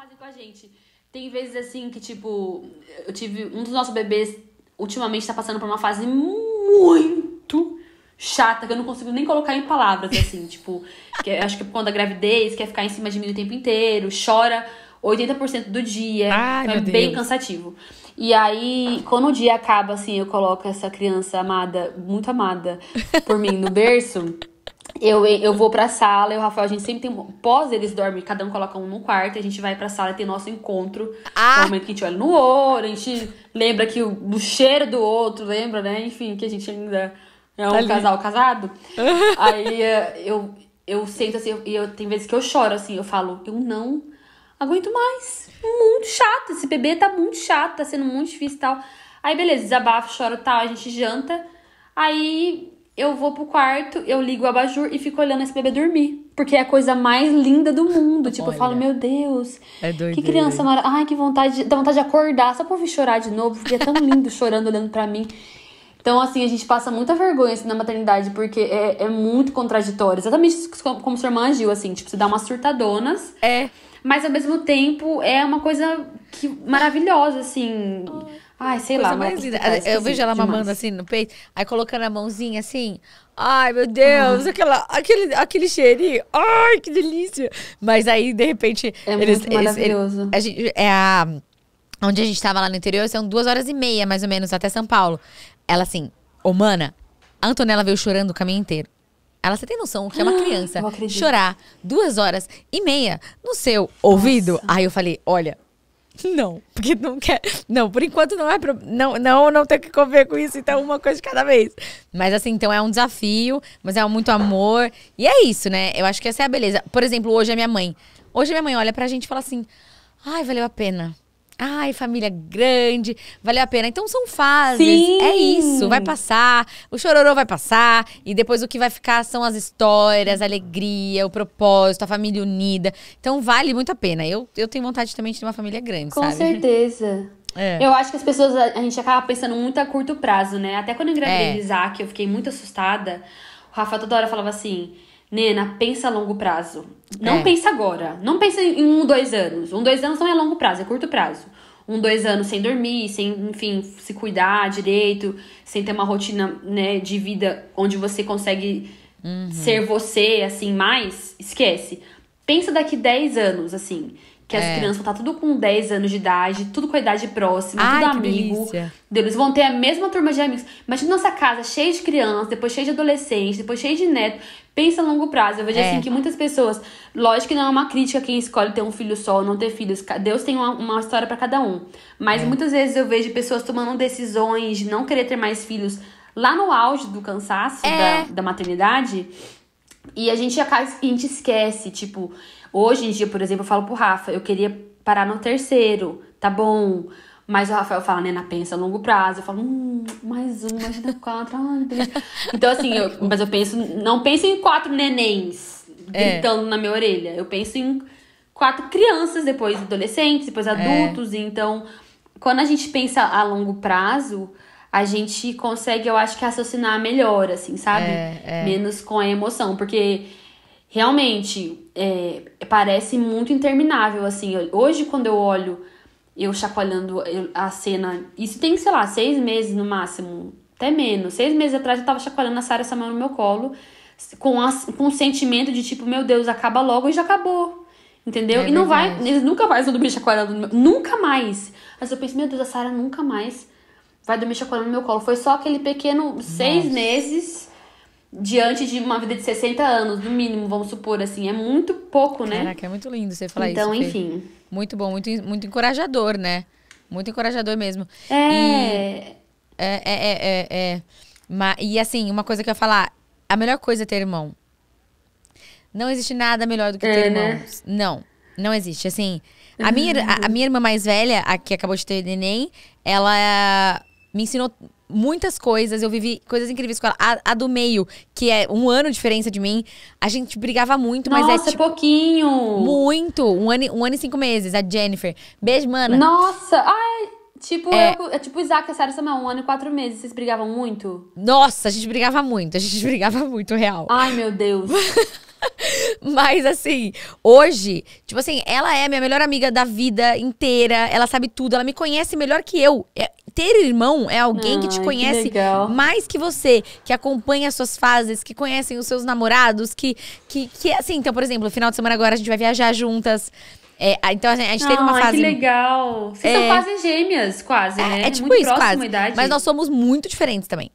fazem com a gente. Tem vezes assim que, tipo, eu tive. Um dos nossos bebês ultimamente tá passando por uma fase muito chata, que eu não consigo nem colocar em palavras, assim, tipo, que, acho que é por conta da gravidez, quer ficar em cima de mim o tempo inteiro, chora 80% do dia. Ai, então é bem Deus. cansativo. E aí, quando o dia acaba, assim, eu coloco essa criança amada, muito amada por mim, no berço. Eu, eu vou pra sala, eu e o Rafael, a gente sempre tem. Pós eles dormem, cada um coloca um no quarto, a gente vai pra sala e tem nosso encontro. Ah! É momento que a gente olha no ouro, a gente lembra que o, o cheiro do outro, lembra, né? Enfim, que a gente ainda é um tá casal casado. Aí eh, eu, eu sento assim, e eu, tem vezes que eu choro assim, eu falo, eu não aguento mais. Muito chato, esse bebê tá muito chato, tá sendo muito difícil e tal. Aí beleza, desabafo, choro tal, a gente janta. Aí eu vou pro quarto, eu ligo o abajur e fico olhando esse bebê dormir. Porque é a coisa mais linda do mundo. Tipo, Olha, eu falo, meu Deus. É doido. Que criança mara. Ai, que vontade. Dá vontade de acordar só pra ouvir chorar de novo. Porque é tão lindo chorando, olhando para mim. Então, assim, a gente passa muita vergonha assim, na maternidade, porque é, é muito contraditório. Exatamente como, sua irmã agiu, assim. Tipo, você dá umas surtadonas. É. Mas, ao mesmo tempo, é uma coisa que, maravilhosa, assim. Ai, sei lá. Mais linda. Eu, eu vejo ela demais. mamando assim no peito, aí colocando a mãozinha assim. Ai, meu Deus, ah. aquela, aquele, aquele cheirinho. Ai, que delícia. Mas aí, de repente. É eles, muito maravilhoso. Eles, a gente, é a. Onde a gente estava lá no interior, são duas horas e meia, mais ou menos, até São Paulo. Ela assim, ô, mana, a Antonella veio chorando o caminho inteiro. Ela, você tem noção que é uma ah, criança chorar duas horas e meia no seu Nossa. ouvido? Aí eu falei, olha, Não, porque não quer. Não, por enquanto não é. Pro, não, não, não tenho que conviver com isso, então uma coisa de cada vez. Mas assim, então é um desafio, mas é muito amor. E é isso, né? Eu acho que essa é a beleza. Por exemplo, hoje a minha mãe. Hoje a minha mãe olha pra gente e fala assim: ai, valeu a pena. Ai, família grande, valeu a pena. Então são fases. Sim. É isso, vai passar. O chororô vai passar. E depois o que vai ficar são as histórias, a alegria, o propósito, a família unida. Então vale muito a pena. Eu, eu tenho vontade também de ter uma família grande, Com sabe? Com certeza. É. Eu acho que as pessoas, a, a gente acaba pensando muito a curto prazo, né? Até quando eu engravidei é. Isaac, eu fiquei muito assustada. O Rafa toda hora falava assim: Nena, pensa a longo prazo. Não é. pensa agora. Não pensa em um, dois anos. Um, dois anos não é longo prazo, é curto prazo. Um, dois anos sem dormir, sem, enfim, se cuidar direito, sem ter uma rotina, né, de vida onde você consegue uhum. ser você, assim, mais. Esquece. Pensa daqui 10 anos, assim que as é. crianças vão tá estar tudo com 10 anos de idade, tudo com a idade próxima, Ai, tudo amigo. Delícia. Eles vão ter a mesma turma de amigos. Imagina nossa casa cheia de crianças, depois cheia de adolescentes, depois cheia de neto. Pensa a longo prazo. Eu vejo é. assim que muitas pessoas. Lógico que não é uma crítica quem escolhe ter um filho só ou não ter filhos. Deus tem uma, uma história para cada um. Mas é. muitas vezes eu vejo pessoas tomando decisões de não querer ter mais filhos lá no auge do cansaço é. da, da maternidade. E a gente, a gente esquece, tipo Hoje em dia, por exemplo, eu falo pro Rafa, eu queria parar no terceiro, tá bom? Mas o Rafael fala, Nena, né, pensa a longo prazo. Eu falo, hum, mais um, imagina quatro. então, assim, eu, mas eu penso, não penso em quatro nenéns é. gritando é. na minha orelha. Eu penso em quatro crianças, depois adolescentes, depois é. adultos. É. Então, quando a gente pensa a longo prazo, a gente consegue, eu acho que, raciocinar melhor, assim, sabe? É, é. Menos com a emoção. Porque, realmente, é, parece muito interminável, assim. Hoje, quando eu olho eu chacoalhando a cena, isso tem, sei lá, seis meses no máximo, até menos. Seis meses atrás eu tava chacoalhando a Sarah Samuel no meu colo, com, a, com o sentimento de tipo, meu Deus, acaba logo e já acabou. Entendeu? É e não vai, eles nunca mais vão dormir chacoalhando nunca mais. Mas eu penso, meu Deus, a Sarah nunca mais vai dormir chacoalhando no meu colo. Foi só aquele pequeno Nossa. seis meses diante de uma vida de 60 anos, no mínimo, vamos supor, assim, é muito pouco, né? Caraca, é muito lindo você falar então, isso. Então, enfim. Fê. Muito bom, muito, muito encorajador, né? Muito encorajador mesmo. É. E, é, é, é, é. é. e assim, uma coisa que eu ia falar, a melhor coisa é ter irmão. Não existe nada melhor do que é, ter né? irmãos. Não, não existe. Assim, a minha, uhum. a, a minha irmã mais velha, a que acabou de ter neném, ela me ensinou muitas coisas, eu vivi coisas incríveis com ela. A, a, do meio, que é um ano de diferença de mim, a gente brigava muito, Nossa, mas é. Tipo, pouquinho! Muito! Um ano, um ano e cinco meses, a Jennifer. Beijo, mana. Nossa! Ai! Tipo, é, eu, é tipo o Isaac e a Sarah Samuel, um ano e quatro meses. Vocês brigavam muito? Nossa, a gente brigava muito, a gente brigava muito, real. Ai, meu Deus. Mas assim, hoje, tipo assim, ela é minha melhor amiga da vida inteira, ela sabe tudo, ela me conhece melhor que eu. É, ter irmão é alguém ah, que te conhece que mais que você, que acompanha as suas fases, que conhecem os seus namorados, que, que, que assim, então, por exemplo, final de semana agora a gente vai viajar juntas. É, então a gente teve uma fase. que legal. Vocês é, são quase gêmeas, quase, é, né? É, tipo muito isso, quase. Idade. Mas nós somos muito diferentes também.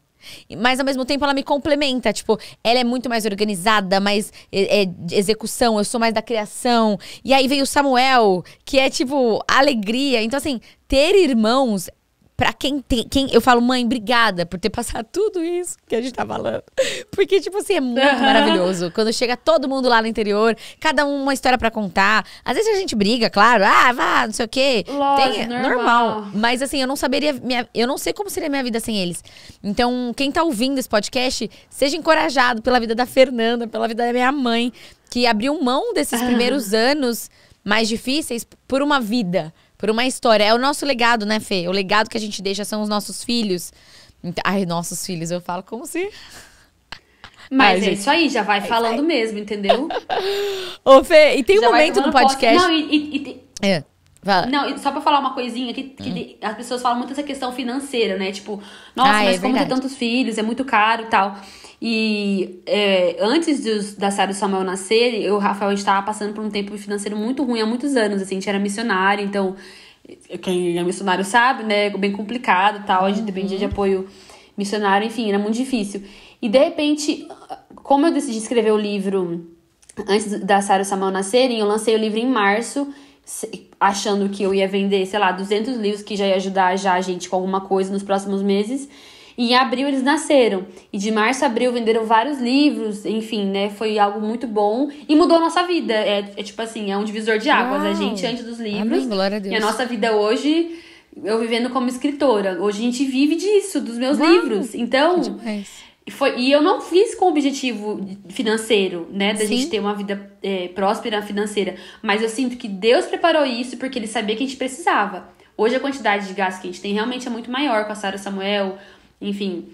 Mas ao mesmo tempo ela me complementa. Tipo, ela é muito mais organizada, mais é, é, execução, eu sou mais da criação. E aí veio o Samuel, que é tipo alegria. Então, assim, ter irmãos para quem tem. Quem, eu falo, mãe, obrigada por ter passado tudo isso que a gente tá falando. Porque, tipo assim, é muito uhum. maravilhoso. Quando chega todo mundo lá no interior, cada um uma história para contar. Às vezes a gente briga, claro, ah, vá, não sei o quê. Lógico, tem, normal. normal. Mas assim, eu não saberia. Minha, eu não sei como seria minha vida sem eles. Então, quem tá ouvindo esse podcast, seja encorajado pela vida da Fernanda, pela vida da minha mãe, que abriu mão desses uhum. primeiros anos mais difíceis por uma vida por uma história. É o nosso legado, né, Fê? O legado que a gente deixa são os nossos filhos. Então, ai, nossos filhos, eu falo como se. Mas, é gente, isso aí, já vai é falando mesmo, entendeu? Ô, Fê, e tem já um momento no podcast. Posse. Não, e, e, e... É. Fala. Não, só pra falar uma coisinha, que, que hum. as pessoas falam muito essa questão financeira, né? Tipo, nossa, ah, mas é como verdade. ter tantos filhos, é muito caro e tal. E é, antes dos, da Sara e Samuel nascer, eu, Rafael, estava passando por um tempo financeiro muito ruim há muitos anos. Assim, a gente era missionário, então quem é missionário sabe, né? Bem complicado tal. A gente uhum. dependia de apoio missionário, enfim, era muito difícil. E de repente, como eu decidi escrever o livro antes da Sara e Samuel nascerem, eu lancei o livro em março achando que eu ia vender, sei lá, 200 livros que já ia ajudar já a gente com alguma coisa nos próximos meses. E em abril eles nasceram. E de março a abril venderam vários livros, enfim, né? Foi algo muito bom e mudou a nossa vida. É, é tipo assim, é um divisor de águas. Uau. A gente antes dos livros. Amém, glória a Deus. E a nossa vida hoje, eu vivendo como escritora. Hoje a gente vive disso, dos meus Uau. livros. Então. Foi, e eu não fiz com o objetivo financeiro, né? Da Sim. gente ter uma vida é, próspera financeira. Mas eu sinto que Deus preparou isso porque ele sabia que a gente precisava. Hoje a quantidade de gás que a gente tem realmente é muito maior com a Sara Samuel, enfim,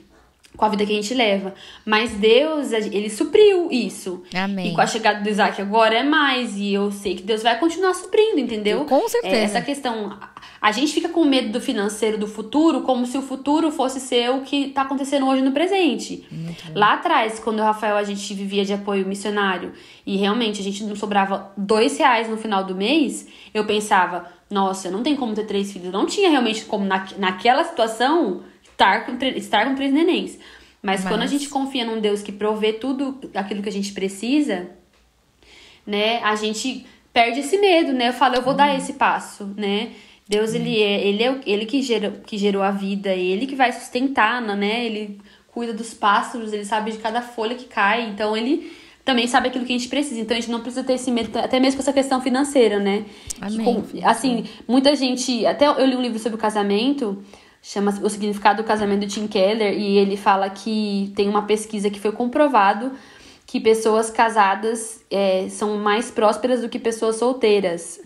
com a vida que a gente leva. Mas Deus, ele supriu isso. Amém. E com a chegada do Isaac agora é mais. E eu sei que Deus vai continuar suprindo, entendeu? Com é, certeza. É, essa questão. A gente fica com medo do financeiro do futuro, como se o futuro fosse ser o que está acontecendo hoje no presente. Uhum. Lá atrás, quando o Rafael a gente vivia de apoio missionário e realmente a gente não sobrava dois reais no final do mês, eu pensava, nossa, não tem como ter três filhos. Não tinha realmente como, na, naquela situação, estar com, estar com três nenéns. Mas, Mas quando a gente confia num Deus que provê tudo aquilo que a gente precisa, né? A gente perde esse medo, né? Eu falo, eu vou hum. dar uhum. esse passo, né? Deus, ele uhum. é, ele é ele que, gerou, que gerou a vida, ele que vai sustentar, né? Ele cuida dos pássaros, ele sabe de cada folha que cai, então ele também sabe aquilo que a gente precisa. Então a gente não precisa ter esse medo, até mesmo com essa questão financeira, né? Amém. Que, assim, muita gente. Até eu li um livro sobre o casamento, chama O Significado do Casamento de Tim Keller, e ele fala que tem uma pesquisa que foi comprovado que pessoas casadas é, são mais prósperas do que pessoas solteiras.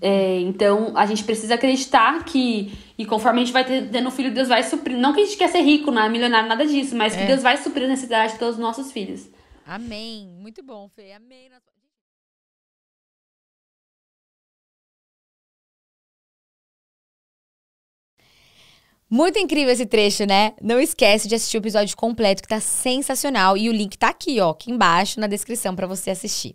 É, então a gente precisa acreditar que, e conforme a gente vai tendo filho, Deus vai suprir. Não que a gente quer ser rico, não é milionário, nada disso, mas é. que Deus vai suprir a necessidade de todos os nossos filhos. Amém. Muito bom, Fê. Amém. Muito incrível esse trecho, né? Não esquece de assistir o episódio completo que tá sensacional e o link tá aqui, ó, aqui embaixo na descrição para você assistir.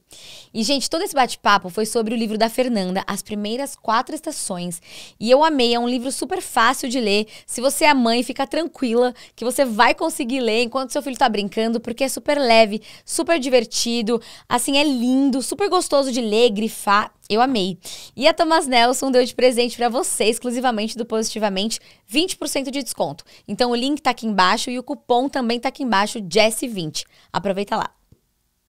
E gente, todo esse bate-papo foi sobre o livro da Fernanda, As Primeiras Quatro Estações, e eu amei, é um livro super fácil de ler. Se você é mãe, fica tranquila que você vai conseguir ler enquanto seu filho tá brincando, porque é super leve, super divertido, assim é lindo, super gostoso de ler, grifar eu amei. E a Thomas Nelson deu de presente para você, exclusivamente do Positivamente, 20% de desconto. Então o link tá aqui embaixo e o cupom também tá aqui embaixo, Jess20. Aproveita lá.